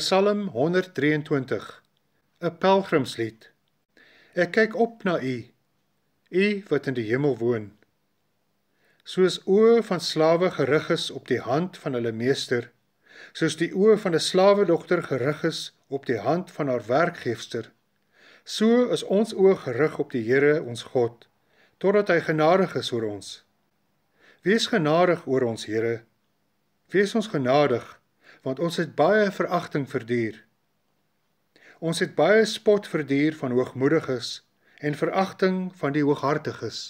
Psalm 123 'n Pelgrimslied Ek kyk op na U U wat in die hemel woon Soos oë van slawe gerig is op die hand van hulle meester soos die oë van 'n slawedogter gerig is op die hand van haar werkgeefster so is ons oë gerig op die Here ons God totdat hy genadig is oor ons Wees genadig oor ons Here wees ons genadig want ons het baie veragting verduur. Ons het baie spot verduur van hoogmoediges en veragting van die hooghartiges.